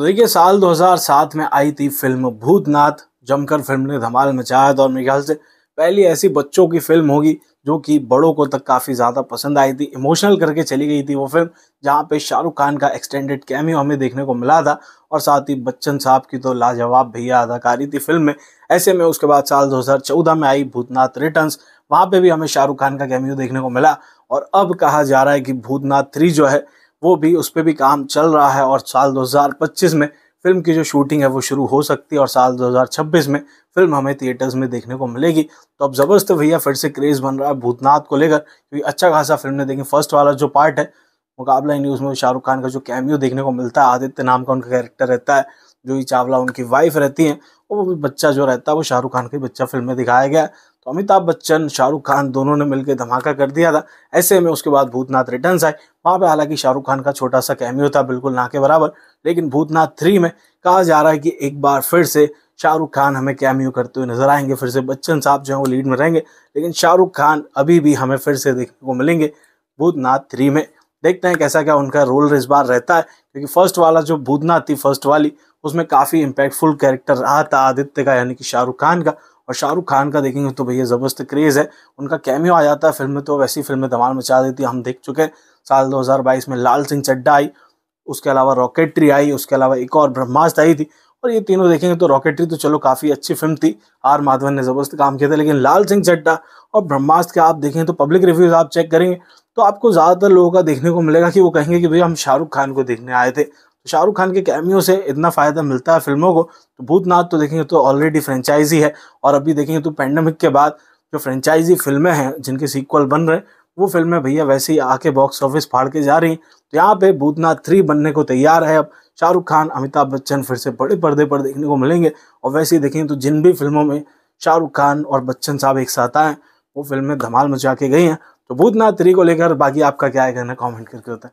तो देखिए साल 2007 में आई थी फिल्म भूतनाथ जमकर फिल्म ने धमाल मचाया था और मेरे ख्याल से पहली ऐसी बच्चों की फिल्म होगी जो कि बड़ों को तक काफ़ी ज़्यादा पसंद आई थी इमोशनल करके चली गई थी वो फिल्म जहाँ पे शाहरुख खान का एक्सटेंडेड कैमियो हमें देखने को मिला था और साथ ही बच्चन साहब की तो लाजवाब भैया अदाकारी थी फिल्म में ऐसे में उसके बाद साल 2014 में आई भूतनाथ रिटर्न्स वहाँ पे भी हमें शाहरुख खान का कैमियो देखने को मिला और अब कहा जा रहा है कि भूतनाथ थ्री जो है वो भी उस पर भी काम चल रहा है और साल 2025 में फिल्म की जो शूटिंग है वो शुरू हो सकती है और साल 2026 में फिल्म हमें थिएटर्स में देखने को मिलेगी तो अब ज़बरदस्त भैया फिर से क्रेज़ बन रहा है भूतनाथ को लेकर क्योंकि अच्छा खासा फिल्म ने देखी फर्स्ट वाला जो पार्ट है मुकाबला न्यूज़ में शाहरुख खान का जो कैमियो देखने को मिलता है आदित्य नाम का उनका कैरेक्टर रहता है जो ही चावला उनकी वाइफ रहती हैं वो बच्चा जो रहता है वो शाहरुख खान का बच्चा फिल्म में दिखाया गया है तो अमिताभ बच्चन शाहरुख खान दोनों ने मिलकर धमाका कर दिया था ऐसे में उसके बाद भूतनाथ रिटर्न्स आए वहाँ पे हालांकि शाहरुख खान का छोटा सा कैमियो था बिल्कुल ना के बराबर लेकिन भूतनाथ थ्री में कहा जा रहा है कि एक बार फिर से शाहरुख खान हमें कैमियो करते हुए नजर आएंगे फिर से बच्चन साहब जो है वो लीड में रहेंगे लेकिन शाहरुख खान अभी भी हमें फिर से देखने को मिलेंगे भूतनाथ थ्री में देखते हैं कैसा क्या उनका रोल इस बार रहता है क्योंकि फर्स्ट वाला जो भूदना थी फर्स्ट वाली उसमें काफ़ी इम्पैक्टफुल कैरेक्टर रहा था आदित्य का यानी कि शाहरुख खान का और शाहरुख खान का देखेंगे तो भैया ज़बरदस्त क्रेज़ है उनका कैमियो आ जाता है फिल्म में तो वैसी फिल्में धमाल मचा देती हम देख चुके हैं साल 2022 में लाल सिंह चड्डा आई उसके अलावा रॉकेटरी आई उसके अलावा एक और ब्रह्मास्त्र आई थी और ये तीनों देखेंगे तो रॉकेटरी तो चलो काफ़ी अच्छी फिल्म थी आर माधवन ने ज़बरदस्त काम किया था लेकिन लाल सिंह चड्डा और ब्रह्मास्त्र के आप देखें तो पब्लिक रिव्यूज़ आप चेक करेंगे तो आपको ज़्यादातर लोगों का देखने को मिलेगा कि वो कहेंगे कि भैया हम शाहरुख खान को देखने आए थे तो शाहरुख खान के कैमियो से इतना फ़ायदा मिलता है फिल्मों को तो भूतनाथ तो देखेंगे तो ऑलरेडी फ्रेंचाइजी है और अभी देखेंगे तो पैंडमिक के बाद जो फ्रेंचाइजी फिल्में हैं जिनके सीक्वल बन रहे हैं वो फिल्में भैया वैसे ही आके बॉक्स ऑफिस फाड़ के जा रही तो यहाँ पे भूतनाथ थ्री बनने को तैयार है अब शाहरुख खान अमिताभ बच्चन फिर से बड़े पर्दे पर देखने को मिलेंगे और वैसे ही देखें तो जिन भी फिल्मों में शाहरुख खान और बच्चन साहब एक साथ आए वो फिल्में धमाल मचा के गई हैं तो भूतनाथ थ्री को लेकर बाकी आपका क्या है कहना कॉमेंट करके होता है